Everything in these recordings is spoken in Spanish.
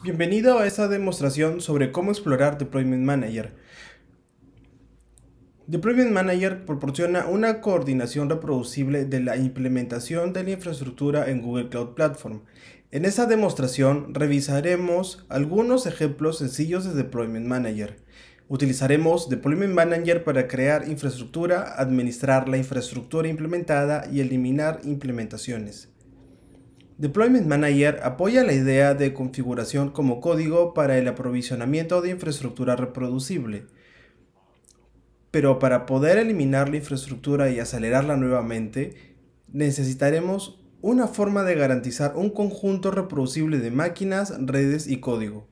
Bienvenido a esta demostración sobre cómo explorar Deployment Manager. Deployment Manager proporciona una coordinación reproducible de la implementación de la infraestructura en Google Cloud Platform. En esta demostración revisaremos algunos ejemplos sencillos de Deployment Manager. Utilizaremos Deployment Manager para crear infraestructura, administrar la infraestructura implementada y eliminar implementaciones. Deployment Manager apoya la idea de configuración como código para el aprovisionamiento de infraestructura reproducible. Pero para poder eliminar la infraestructura y acelerarla nuevamente, necesitaremos una forma de garantizar un conjunto reproducible de máquinas, redes y código.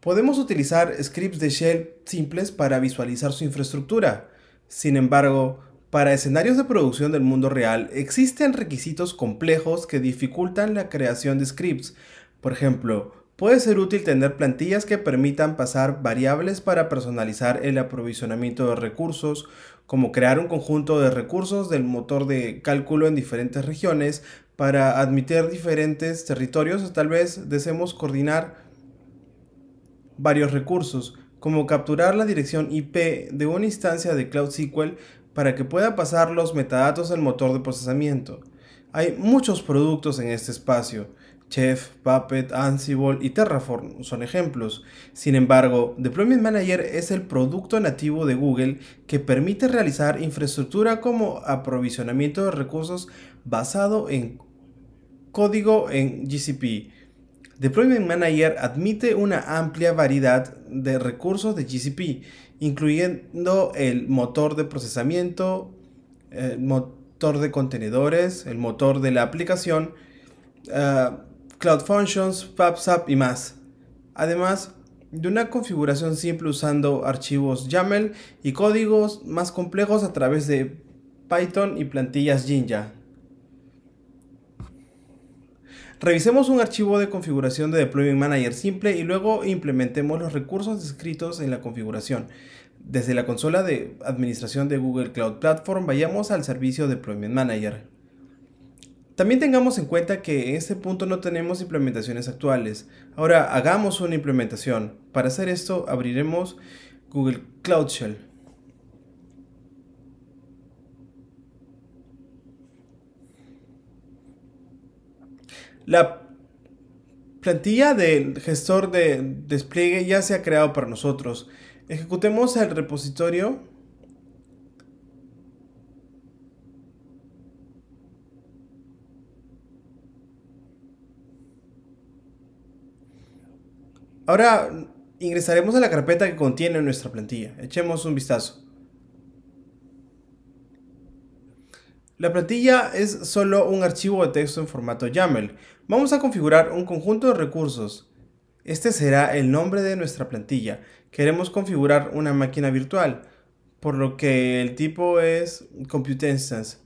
Podemos utilizar scripts de shell simples para visualizar su infraestructura. Sin embargo, para escenarios de producción del mundo real existen requisitos complejos que dificultan la creación de scripts. Por ejemplo, puede ser útil tener plantillas que permitan pasar variables para personalizar el aprovisionamiento de recursos, como crear un conjunto de recursos del motor de cálculo en diferentes regiones para admitir diferentes territorios o tal vez deseemos coordinar varios recursos como capturar la dirección IP de una instancia de Cloud SQL para que pueda pasar los metadatos al motor de procesamiento. Hay muchos productos en este espacio. Chef, Puppet, Ansible y Terraform son ejemplos. Sin embargo, Deployment Manager es el producto nativo de Google que permite realizar infraestructura como aprovisionamiento de recursos basado en código en GCP. Deployment Manager admite una amplia variedad de recursos de GCP incluyendo el motor de procesamiento, el motor de contenedores, el motor de la aplicación, ah, Cloud Functions, PubSub y más. Además de una configuración simple usando archivos YAML y códigos más complejos a través de Python y plantillas Jinja. Revisemos un archivo de configuración de Deployment Manager simple y luego implementemos los recursos descritos en la configuración. Desde la consola de administración de Google Cloud Platform vayamos al servicio Deployment Manager. También tengamos en cuenta que en este punto no tenemos implementaciones actuales. Ahora hagamos una implementación. Para hacer esto abriremos Google Cloud Shell. La plantilla del gestor de despliegue ya se ha creado para nosotros. Ejecutemos el repositorio. Ahora ingresaremos a la carpeta que contiene nuestra plantilla. Echemos un vistazo. La plantilla es solo un archivo de texto en formato YAML. Vamos a configurar un conjunto de recursos. Este será el nombre de nuestra plantilla. Queremos configurar una máquina virtual, por lo que el tipo es Compute Instance.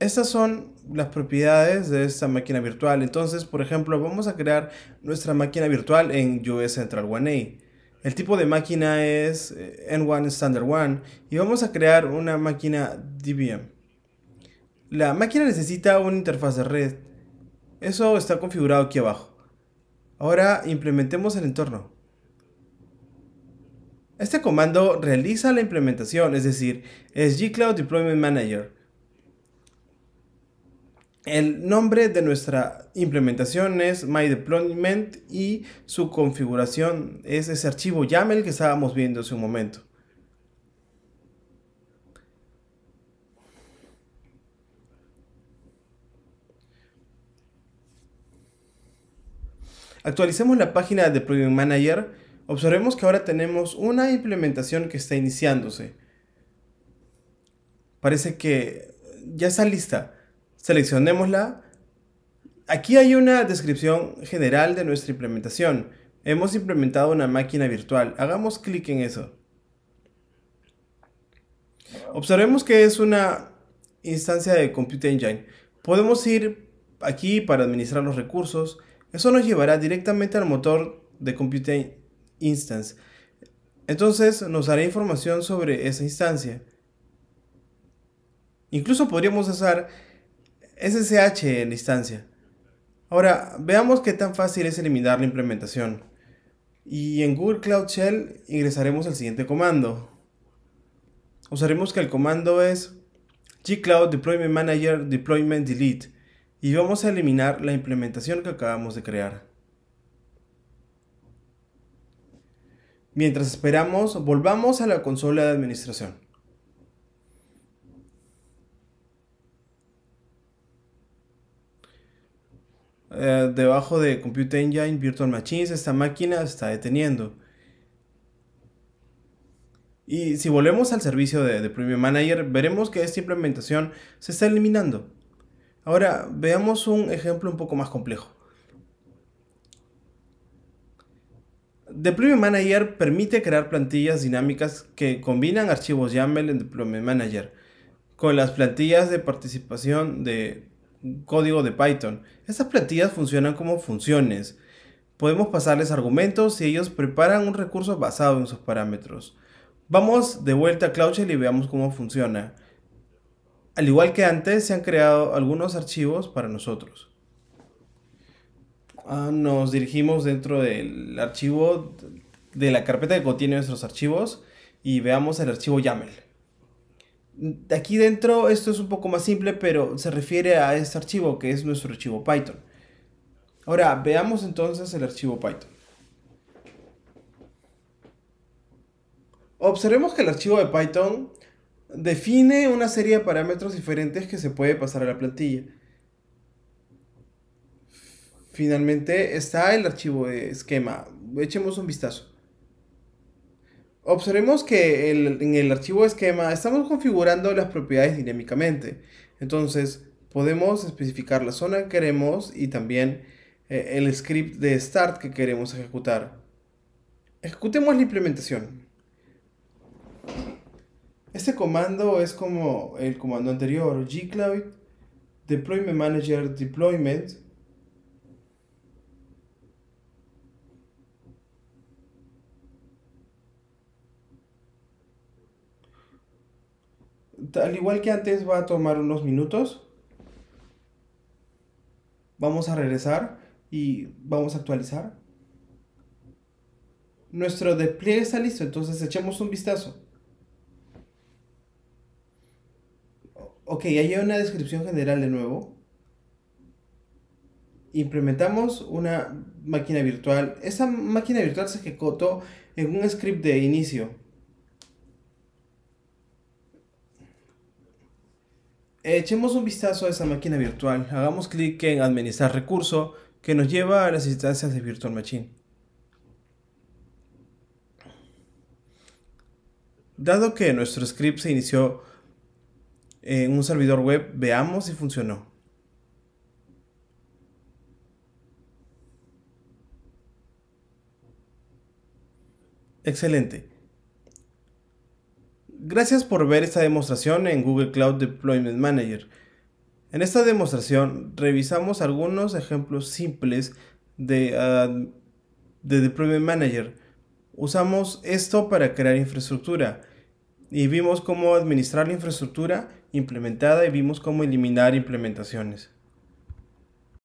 Estas son las propiedades de esta máquina virtual. Entonces, por ejemplo, vamos a crear nuestra máquina virtual en US Central 1A. El tipo de máquina es eh, N1 Standard 1 y vamos a crear una máquina DBM. La máquina necesita una interfaz de red. Eso está configurado aquí abajo. Ahora implementemos el entorno. Este comando realiza la implementación, es decir, es gcloud deployment manager. El nombre de nuestra implementación es MyDeployment y su configuración es ese archivo YAML que estábamos viendo hace un momento. Actualicemos la página de Project Manager, observemos que ahora tenemos una implementación que está iniciándose. Parece que ya está lista. Seleccionémosla. Aquí hay una descripción general de nuestra implementación. Hemos implementado una máquina virtual. Hagamos clic en eso. Observemos que es una instancia de Compute Engine. Podemos ir aquí para administrar los recursos, eso nos llevará directamente al motor de Compute Instance. Entonces nos dará información sobre esa instancia. Incluso podríamos usar SSH en la instancia. Ahora, veamos qué tan fácil es eliminar la implementación. Y en Google Cloud Shell ingresaremos al siguiente comando. Usaremos que el comando es gcloud deployment manager deployment delete y vamos a eliminar la implementación que acabamos de crear. Mientras esperamos, volvamos a la consola de administración. Eh, debajo de Compute Engine Virtual Machines, esta máquina está deteniendo. Y si volvemos al servicio de, de Premium Manager, veremos que esta implementación se está eliminando. Ahora, veamos un ejemplo un poco más complejo. Deployment Manager permite crear plantillas dinámicas que combinan archivos YAML en Deployment Manager con las plantillas de participación de código de Python. Estas plantillas funcionan como funciones. Podemos pasarles argumentos y ellos preparan un recurso basado en sus parámetros. Vamos de vuelta a CloudShell y veamos cómo funciona. Al igual que antes, se han creado algunos archivos para nosotros. Ah, nos dirigimos dentro del archivo de la carpeta que contiene nuestros archivos y veamos el archivo YAML. Aquí dentro esto es un poco más simple, pero se refiere a este archivo que es nuestro archivo Python. Ahora, veamos entonces el archivo Python. Observemos que el archivo de Python define una serie de parámetros diferentes que se puede pasar a la plantilla. Finalmente está el archivo de esquema. Echemos un vistazo. Observemos que en el archivo de esquema estamos configurando las propiedades dinámicamente. Entonces podemos especificar la zona que queremos y también eh, el script de start que queremos ejecutar. Ejecutemos la implementación. Este comando es como el comando anterior, gcloud deployment manager deployment. Al igual que antes va a tomar unos minutos. Vamos a regresar y vamos a actualizar. Nuestro despliegue está listo, entonces echemos un vistazo. Ok, hay una descripción general de nuevo. Implementamos una máquina virtual. Esa máquina virtual se ejecutó en un script de inicio. Echemos un vistazo a esa máquina virtual. Hagamos clic en administrar recurso que nos lleva a las instancias de Virtual Machine. Dado que nuestro script se inició en un servidor web, veamos si funcionó. Excelente. Gracias por ver esta demostración en Google Cloud Deployment Manager. En esta demostración revisamos algunos ejemplos simples de, ah, de Deployment Manager. Usamos esto para crear infraestructura y vimos cómo administrar la infraestructura implementada y vimos cómo eliminar implementaciones.